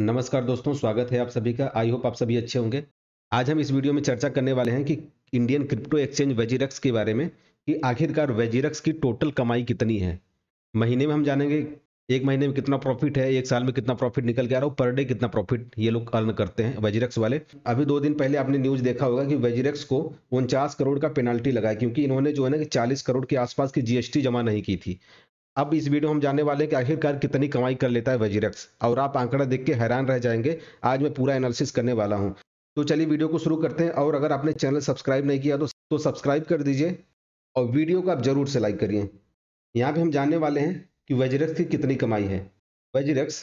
नमस्कार दोस्तों स्वागत है आप सभी का आई होप आप सभी अच्छे होंगे आज हम इस वीडियो में चर्चा करने वाले हैं कि इंडियन क्रिप्टो एक्सचेंज वेजीरक्स के बारे में कि आखिरकार वेजीरक्स की टोटल कमाई कितनी है महीने में हम जानेंगे एक महीने में कितना प्रॉफिट है एक साल में कितना प्रॉफिट निकल के आ रहा हूँ पर डे कितना प्रॉफिट ये लोग अर्न करते हैं वेजीरक्स वाले अभी दो दिन पहले आपने न्यूज देखा होगा कि वेजीरक्स को उनचास करोड़ का पेनाल्टी लगा क्योंकि इन्होंने जो है ना कि चालीस करोड़ के आसपास की जीएसटी जमा नहीं की थी अब इस वीडियो में हम जानने वाले हैं कि आखिरकार कितनी कमाई कर लेता है वजीरक्स और आप आंकड़ा देख के हैरान रह जाएंगे आज मैं पूरा एनालिसिस करने वाला हूं तो चलिए वीडियो को शुरू करते हैं और अगर आपने चैनल सब्सक्राइब नहीं किया तो, तो सब्सक्राइब कर दीजिए और वीडियो को आप जरूर से लाइक करिए यहाँ पर हम जानने वाले हैं कि वजीरक्स की कितनी कमाई है वजीरक्स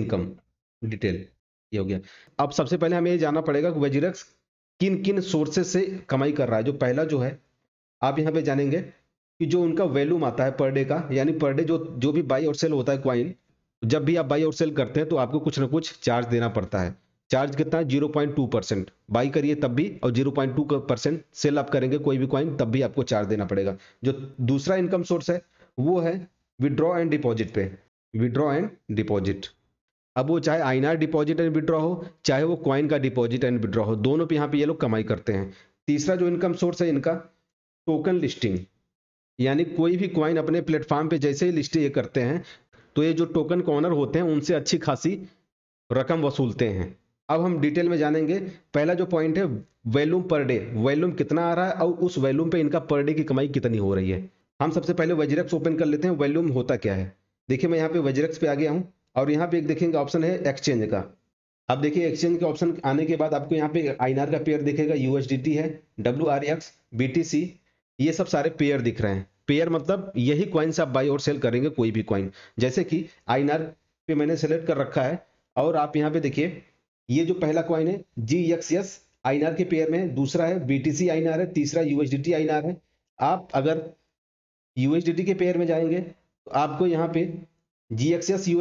इनकम डिटेल ये हो गया अब सबसे पहले हमें ये जानना पड़ेगा कि वजीरक्स किन किन सोर्सेस से कमाई कर रहा है जो पहला जो है आप यहाँ पे जानेंगे कि जो उनका वैल्यूम आता है पर डे का यानी पर डे जो जो भी बाई और सेल होता है क्वाइन जब भी आप बाई और सेल करते हैं तो आपको कुछ ना कुछ चार्ज देना पड़ता है चार्ज कितना है zero point two percent buy करिए तब भी और zero point two percent sell आप करेंगे कोई भी क्वाइन तब भी आपको चार्ज देना पड़ेगा जो दूसरा इनकम सोर्स है वो है विड्रॉ एंड डिपॉजिट पे विड्रॉ एंड डिपॉजिट अब वो चाहे आई डिपॉजिट एंड विड्रॉ हो चाहे वो क्वाइन का डिपॉजिट एंड विड्रॉ हो दोनों पे यहाँ पे ये लोग कमाई करते हैं तीसरा जो इनकम सोर्स है इनका टोकन लिस्टिंग यानी कोई भी क्वाइन अपने प्लेटफॉर्म पे जैसे ही लिस्ट ये करते हैं तो ये जो टोकन कॉर्नर होते हैं उनसे अच्छी खासी रकम वसूलते हैं अब हम डिटेल में जानेंगे पहला जो पॉइंट है वैल्यूम पर डे वैल्यूम कितना आ रहा है और उस वैल्यूम पे इनका पर डे की कमाई कितनी हो रही है हम सबसे पहले वजरेक्स ओपन कर लेते हैं वैल्यूम होता क्या है देखिए मैं यहाँ पे वजरेक्स पे आ गया हूँ और यहाँ पे एक देखेंगे ऑप्शन है एक्सचेंज का अब देखिए एक्सचेंज के ऑप्शन आने के बाद आपको यहाँ पे आई का पेयर देखेगा यूएसडीटी है डब्ल्यू आर एक्स बीटीसी ये सब सारे पेयर दिख रहे हैं पेयर मतलब यही क्वाइंस आप बाई और सेल करेंगे कोई भी कॉइन जैसे कि आई पे मैंने सेलेक्ट कर रखा है और आप यहाँ पे देखिए ये जो पहला क्वाइन है जी एक्स एस आई के पेयर में दूसरा है बी टी सी आई है तीसरा यूएसडी आई है आप अगर यूएसडी के पेयर में जाएंगे तो आपको यहाँ पे G X S B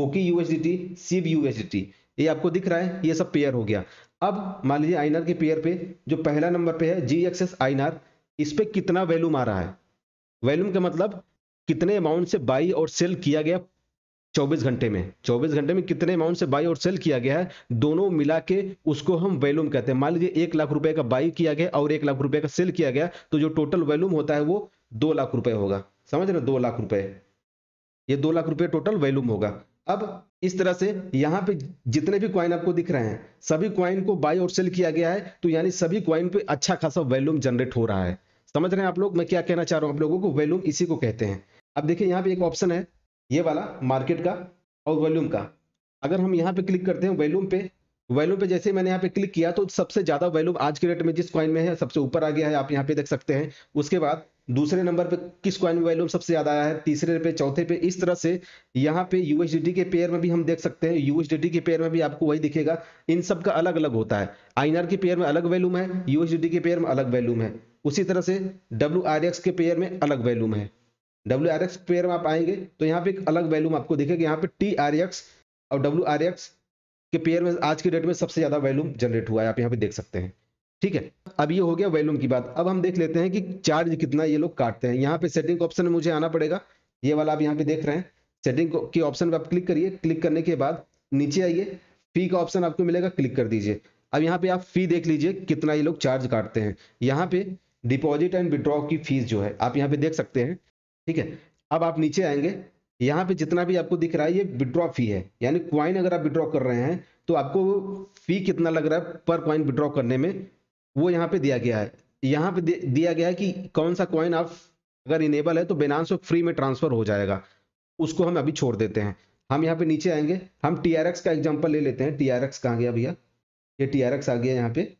okay H D T ये आपको दिख रहा है ये सब पेयर हो गया अब मान लीजिए आईनार के पेयर पे जो पहला नंबर पे है जी एक्स एस आईनार इस पर कितना वैल्यूम आ रहा है वैल्यूम का मतलब कितने अमाउंट से बाई और सेल किया गया 24 घंटे में 24 घंटे में कितने अमाउंट से बाई और सेल किया गया है दोनों मिला के उसको हम वैल्यूम कहते हैं मान लीजिए एक लाख रुपए का बाई किया गया और एक लाख रुपए का सेल किया गया तो जो टोटल वैल्यूम होता है वो दो लाख रुपए होगा समझ रहे दो लाख रुपए ये दो लाख रुपए टोटल वैल्यूम होगा अब इस तरह से यहां पे जितने भी क्वाइन आपको दिख रहे हैं सभी क्वाइन को बाय और सेल किया गया है तो यानी सभी क्वाइन पे अच्छा खासा वैल्यूम जनरेट हो रहा है समझ रहे हैं आप लोग मैं क्या कहना चाह रहा हूं आप लोगों को वैल्यूम इसी को कहते हैं अब देखिए यहां पे एक ऑप्शन है ये वाला मार्केट का और वॉल्यूम का अगर हम यहां पर क्लिक करते हैं वैल्यूम पे वैल्यूम पे जैसे मैंने यहाँ पे क्लिक किया तो सबसे ज्यादा वैल्यूम आज के डेट में जिस क्वाइन में है सबसे ऊपर आ गया है आप यहाँ पे देख सकते हैं उसके बाद दूसरे नंबर पे किस क्वाइन में वैल्यूम सबसे ज्यादा आया है तीसरे पे चौथे पे इस तरह से यहाँ पे यूएसडीटी के पेयर में भी हम देख सकते हैं यूएसडीटी के पेयर में भी आपको वही दिखेगा इन सब का अलग अलग होता है आईनआर के पेयर में अलग वैल्यूम है यूएसडीटी के पेयर में अलग वैल्यूम है उसी तरह से डब्ल्यू के पेयर में अलग वैल्यूम है डब्ल्यू पेयर में आप आएंगे तो यहाँ पे एक अलग वैल्यूम आपको दिखेगा यहाँ पे टी और डब्ल्यू के पेयर में आज के डेट में सबसे ज्यादा वैल्यूम जनरेट हुआ है आप यहाँ पे देख सकते हैं ठीक है अब ये हो गया वॉल्यूम की बात अब हम देख लेते हैं कि चार्ज कितना ये लोग काटते हैं यहाँ पे सेटिंग ऑप्शन मुझे आना पड़ेगा ये वाला आप यहाँ पे देख रहे हैं सेटिंग के ऑप्शन पे आप क्लिक करिए क्लिक करने के बाद नीचे आइए फी का ऑप्शन आपको मिलेगा क्लिक कर दीजिए अब यहाँ पे आप फी देख लीजिए कितना ये लोग चार्ज काटते हैं यहाँ पे डिपॉजिट एंड विड्रॉ की फीस जो है आप यहाँ पे देख सकते हैं ठीक है अब आप नीचे आएंगे यहाँ पे जितना भी आपको दिख रहा है ये विड्रॉ फी है यानी क्वाइन अगर आप विड्रॉ कर रहे हैं तो आपको फी कितना लग रहा है पर क्वाइन विड्रॉ करने में वो यहाँ पे दिया गया है यहाँ पे दिया गया है कि कौन सा कॉइन आप अगर इनेबल है तो बेनांस फ्री में ट्रांसफर हो जाएगा उसको हम अभी छोड़ देते हैं हम यहाँ पे नीचे आएंगे हम टी का एग्जाम्पल ले लेते हैं टी आर एक्स कहाँ गया भैया ये टी आ गया यहाँ पे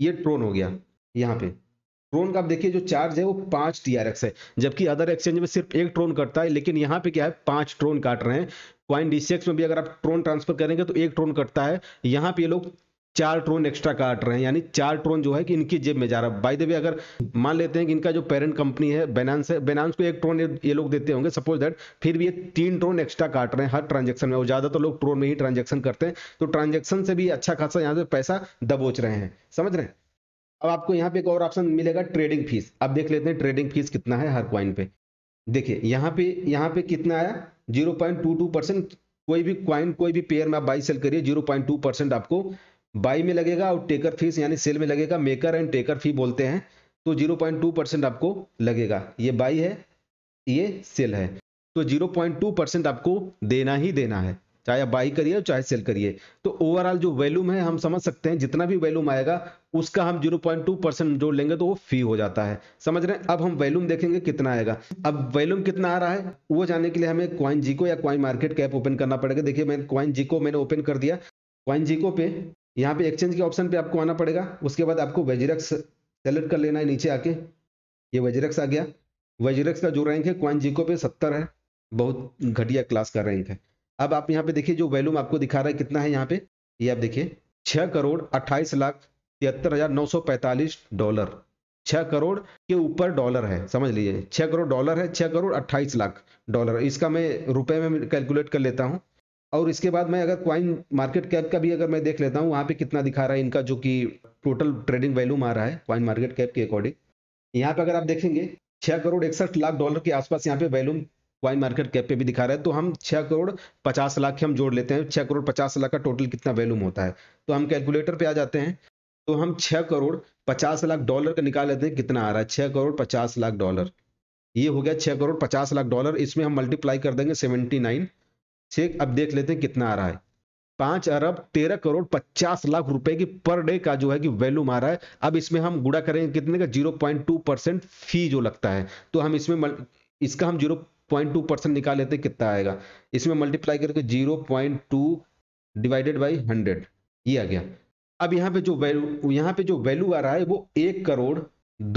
ये ट्रोन हो गया यहाँ पे ट्रोन का आप देखिए जो चार्ज है वो पांच टी आर एक्स है जबकि अदर एक्सचेंज में सिर्फ एक ट्रोन कटता है लेकिन यहाँ पे क्या है पांच ट्रोन काट रहे हैं क्वाइन डीसीएक्स में भी अगर आप ट्रोन ट्रांसफर करेंगे तो एक ट्रोन कटता है यहाँ पे ये लोग चार ट्रोन एक्स्ट्रा काट रहे हैं यानी चार ट्रोन जो है कि इनकी जेब में जा रहा है बाई द अगर मान लेते हैं कि इनका जो पेरेंट कंपनी है बेनांस है बेनांस को एक ट्रोन ये ये लोग देते होंगे सपोज दैट फिर भी ये तीन ट्रोन एक्स्ट्रा काट रहे हैं हर ट्रांजेक्शन में और ज्यादा तो लोग ट्रोन में ही ट्रांजेक्शन करते हैं तो ट्रांजेक्शन से भी अच्छा खासा यहाँ पे पैसा दबोच रहे हैं समझ रहे हैं अब आपको यहाँ पे एक और ऑप्शन मिलेगा ट्रेडिंग फीस अब देख लेते हैं ट्रेडिंग फीस कितना है हर क्वाइन पे देखिए यहाँ पे यहाँ पे कितना आया जीरो कोई भी क्वाइन कोई भी पेयर में आप बाई सेल करिए जीरो आपको बाई में लगेगा और टेकर फीस यानी सेल में लगेगा मेकर एंड टेकर फी बोलते हैं तो 0.2 परसेंट आपको लगेगा ये बाई है ये सेल है तो 0.2 परसेंट आपको देना ही देना है चाहे आप बाई करिए चाहे सेल करिए तो ओवरऑल जो वैल्यूम है हम समझ सकते हैं जितना भी वैल्यूम आएगा उसका हम 0.2 परसेंट जोड़ लेंगे तो वो फी हो जाता है समझ रहे हैं अब हम वैल्यूम देखेंगे कितना आएगा अब वैल्यूम कितना आ रहा है वो जानने के लिए हमें क्वाइन जी को या क्वाइन मार्केट कैप ओपन करना पड़ेगा देखिए मैंने क्वाइन जी को मैंने ओपन कर दिया क्वाइन जीको पे यहाँ पे एक्सचेंज के ऑप्शन पे आपको आना पड़ेगा उसके बाद आपको वेजरक्स सेलेक्ट कर लेना है नीचे आके ये वेजरक्स आ गया वेजरक्स का जो रैंक है क्वाइन जीको पे सत्तर है बहुत घटिया क्लास का रैंक है अब आप यहाँ पे देखिए जो वैल्यूम आपको दिखा रहा है कितना है यहाँ पे ये आप देखिए छः करोड़ अट्ठाईस लाख तिहत्तर हजार नौ सौ पैंतालीस डॉलर छः करोड़ के ऊपर डॉलर है समझ लीजिए छः करोड़ डॉलर है छः करोड़ अट्ठाईस लाख डॉलर इसका मैं रुपए में कैलकुलेट कर लेता हूँ और इसके बाद मैं अगर क्वाइन मार्केट कैप का भी अगर मैं देख लेता हूँ वहाँ पे कितना दिखा रहा है इनका जो कि टोटल ट्रेडिंग वैल्यू आ रहा है क्वाइन मार्केट कैप के अकॉर्डिंग यहाँ पे अगर आप देखेंगे छः करोड़ इकसठ लाख डॉलर के आसपास यहाँ पे वैल्यू क्वाइन मार्केट कैप पे भी दिखा रहा है तो हम छः करोड़ पचास लाख हम जोड़ लेते हैं छः करोड़ पचास लाख का टोटल कितना वैल्यूम होता है तो हम कैलकुलेटर पे आ जाते हैं तो हम छः करोड़ पचास लाख डॉलर का निकाल लेते हैं कितना आ रहा है छः करोड़ पचास लाख डॉलर ये हो गया छः करोड़ पचास लाख डॉलर इसमें हम मल्टीप्लाई कर देंगे सेवेंटी नाइन चेक अब देख लेते हैं कितना आ रहा है पांच अरब तेरह करोड़ पचास लाख रुपए की पर डे का जो है कि वैल्यू मारा है अब इसमें हम गुड़ा करेंगे कितने का zero point two percent fee जो लगता है तो हम इसमें इसका हम जीरो पॉइंट टू परसेंट निकाल लेते हैं कितना आएगा इसमें मल्टीप्लाई करके zero point two divided by hundred ये आ गया अब यहाँ पे जो वैल्यू यहाँ पे जो वैल्यू आ रहा है वो एक करोड़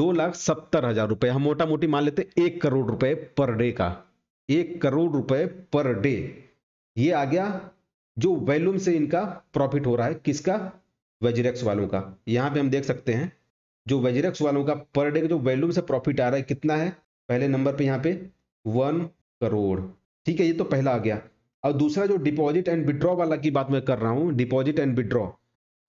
दो लाख सत्तर हजार रुपए हम मोटा मोटी मान लेते हैं एक करोड़ रुपए पर डे का एक करोड़ रुपए पर डे ये आ गया जो वैल्यूम से इनका प्रॉफिट हो रहा है किसका वेजरेक्स वालों का यहां पे हम देख सकते हैं जो वेजरेक्स वालों का पर डे का जो वैल्यूम से प्रॉफिट आ रहा है कितना है पहले नंबर पे यहाँ पे वन करोड़ ठीक है ये तो पहला आ गया और दूसरा जो डिपॉजिट एंड विड्रॉ वाला की बात मैं कर रहा हूँ डिपॉजिट एंड विड्रॉ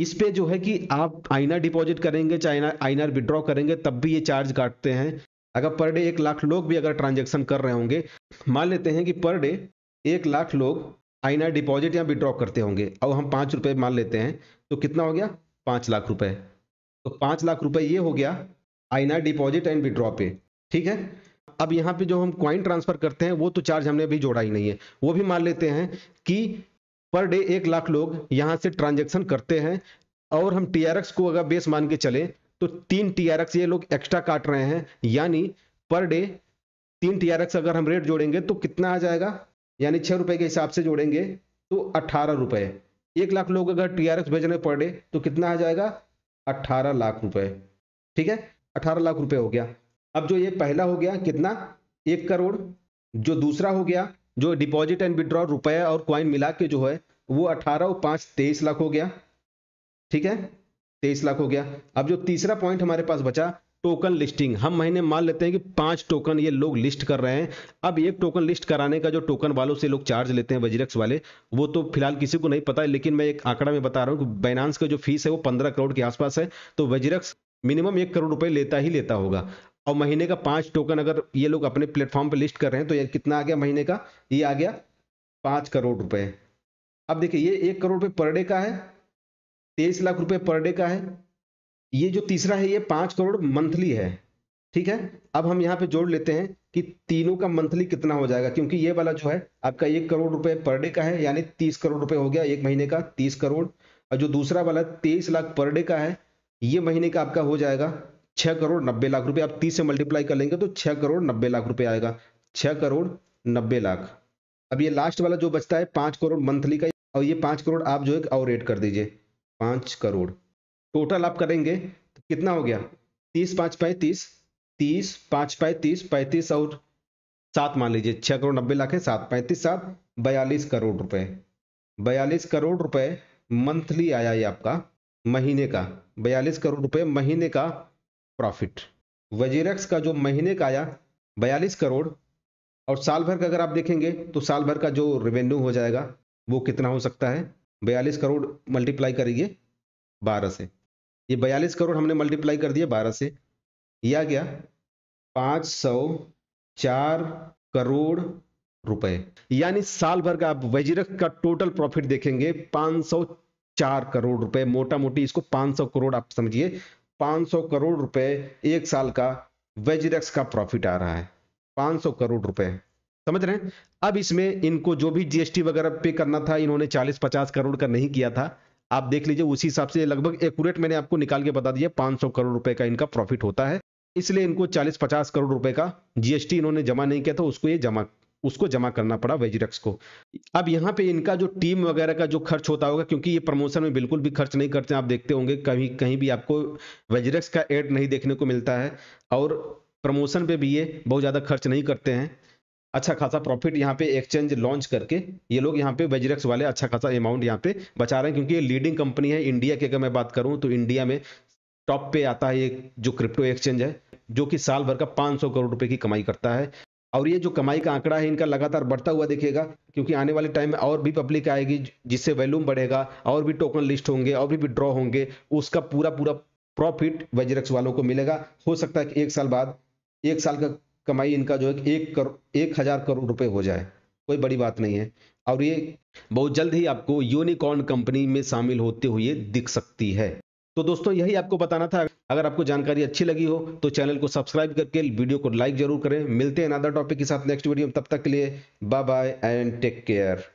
इस पे जो है कि आप आइनर डिपॉजिट करेंगे चाहे आइनर विड्रॉ करेंगे तब भी ये चार्ज काटते हैं अगर पर डे एक लाख लोग भी अगर ट्रांजेक्शन कर रहे होंगे मान लेते हैं कि पर डे एक लाख लोग आईना डिपॉजिट या विड्रॉ करते होंगे और हम पाँच रुपये मान लेते हैं तो कितना हो गया पाँच लाख रुपए तो पाँच लाख रुपए ये हो गया आईना डिपॉजिट एंड विड्रॉ पे ठीक है अब यहाँ पे जो हम क्वाइन ट्रांसफर करते हैं वो तो चार्ज हमने अभी जोड़ा ही नहीं है वो भी मान लेते हैं कि पर डे एक लाख लोग यहाँ से ट्रांजेक्शन करते हैं और हम टी को अगर बेस मान के चले तो तीन टी ये लोग एक्स्ट्रा काट रहे हैं यानी पर डे तीन टी अगर हम रेट जोड़ेंगे तो कितना आ जाएगा यानी छः रुपए के हिसाब से जोड़ेंगे तो अट्ठारह रुपए एक लाख लोग अगर टी आर एक्स भेजने पड़े तो कितना आ जाएगा अट्ठारह लाख रुपए ठीक है अट्ठारह लाख रुपए हो गया अब जो ये पहला हो गया कितना एक करोड़ जो दूसरा हो गया जो डिपॉजिट एंड विड्रॉ रुपये और क्वाइन मिला के जो है वो अट्ठारह और पाँच तेईस लाख हो गया ठीक है तेईस लाख हो गया अब जो तीसरा पॉइंट हमारे पास बचा टोकन लिस्टिंग हम महीने मान लेते हैं कि पांच टोकन ये लोग लिस्ट कर रहे हैं अब एक टोकन लिस्ट कराने का जो टोकन वालों से लोग चार्ज लेते हैं वजीरक्स वाले वो तो फिलहाल किसी को नहीं पता है लेकिन मैं एक आंकड़ा में बता रहा हूँ कि बाइनांस का जो फीस है वो पंद्रह करोड़ के आसपास है तो वजीरक्स मिनिमम एक करोड़ रुपए लेता ही लेता होगा और महीने का पांच टोकन अगर ये लोग अपने प्लेटफॉर्म पर लिस्ट कर रहे हैं तो ये कितना आ गया महीने का ये आ गया पाँच करोड़ रुपए अब देखिए ये एक करोड़ रुपये पर डे का है तेईस लाख रुपए पर डे का है ये जो तीसरा है ये पांच करोड़ मंथली है ठीक है अब हम यहाँ पे जोड़ लेते हैं कि तीनों का मंथली कितना हो जाएगा क्योंकि ये वाला जो है आपका एक करोड़ रुपए पर डे का है यानी तीस करोड़ रुपए हो गया एक महीने का तीस करोड़ और जो दूसरा वाला तेईस लाख पर डे का है ये महीने का आपका हो जाएगा छह करोड़ नब्बे लाख रुपए आप तीस से मल्टीप्लाई कर लेंगे तो छह करोड़ नब्बे लाख रुपए आएगा छह करोड़ नब्बे लाख अब ये लास्ट वाला जो बचता है पांच करोड़ मंथली का और ये पांच करोड़ आप जो है और एड कर दीजिए पांच करोड़ टोटल आप करेंगे तो कितना हो गया तीस पाँच पैंतीस तीस पाँच पैंतीस पैंतीस और सात मान लीजिए छः करोड़ नब्बे लाख है सात पैंतीस सात बयालीस करोड़ रुपए बयालीस करोड़ रुपए मंथली आया ये आपका महीने का बयालीस करोड़ रुपए महीने का प्रॉफिट वजीरक्स का जो महीने का आया बयालीस करोड़ और साल भर का अगर आप देखेंगे तो साल भर का जो रेवेन्यू हो जाएगा वो कितना हो सकता है बयालीस करोड़ मल्टीप्लाई करिए बारह से ये बयालीस करोड़ हमने मल्टीप्लाई कर दिया बारह से या गया पाँच सौ चार करोड़ रुपए यानी साल भर का आप वजीरक का टोटल प्रॉफिट देखेंगे पाँच सौ चार करोड़ रुपए मोटा मोटी इसको 500 करोड़ आप समझिए 500 करोड़ रुपए एक साल का वेजरेक्स का प्रॉफिट आ रहा है 500 करोड़ रुपए समझ रहे हैं अब इसमें इनको जो भी जीएसटी वगैरह पे करना था इन्होंने 40-50 करोड़ का नहीं किया था आप देख लीजिए उसी हिसाब से लगभग एकट मैंने आपको निकाल के बता दिया पांच करोड़ रुपए का इनका प्रॉफिट होता है इसलिए इनको चालीस पचास करोड़ रुपए का जीएसटी इन्होंने जमा नहीं किया था उसको ये जमा उसको जमा करना पड़ा वेजरक्स को अब यहाँ पे इनका जो टीम वगैरह का जो खर्च होता होगा क्योंकि ये प्रमोशन में बिल्कुल भी खर्च नहीं करते आप देखते होंगे कहीं कहीं भी आपको वेजरक्स का एड नहीं देखने को मिलता है और प्रमोशन पे भी ये बहुत ज़्यादा खर्च नहीं करते हैं अच्छा खासा प्रॉफिट यहाँ पे एक्सचेंज लॉन्च करके ये लोग यहाँ पे वेजरेक्स वाले अच्छा खासा अमाउंट यहाँ पे बचा रहे हैं क्योंकि ये लीडिंग कंपनी है इंडिया की अगर मैं बात करूँ तो इंडिया में टॉप पे आता है ये जो क्रिप्टो एक्सचेंज है जो कि साल भर का 500 करोड़ रुपए की कमाई करता है और ये जो कमाई का आंकड़ा है इनका लगातार बढ़ता हुआ देखिएगा क्योंकि आने वाले टाइम में और भी पब्लिक आएगी जिससे वैल्यूम बढ़ेगा और भी टोकन लिस्ट होंगे और भी विड्रॉ होंगे उसका पूरा पूरा प्रॉफिट वेजरक्स वालों को मिलेगा हो सकता है कि एक साल बाद एक साल का कमाई इनका जो है एक करोड़ एक हज़ार करोड़ रुपए हो जाए कोई बड़ी बात नहीं है और ये बहुत जल्द ही आपको यूनिकॉर्न कंपनी में शामिल होते हुए दिख सकती है तो दोस्तों यही आपको बताना था अगर आपको जानकारी अच्छी लगी हो तो चैनल को सब्सक्राइब करके वीडियो को लाइक जरूर करें मिलते हैं अनदर टॉपिक के साथ नेक्स्ट वीडियो में तब तक के लिए bye bye and take care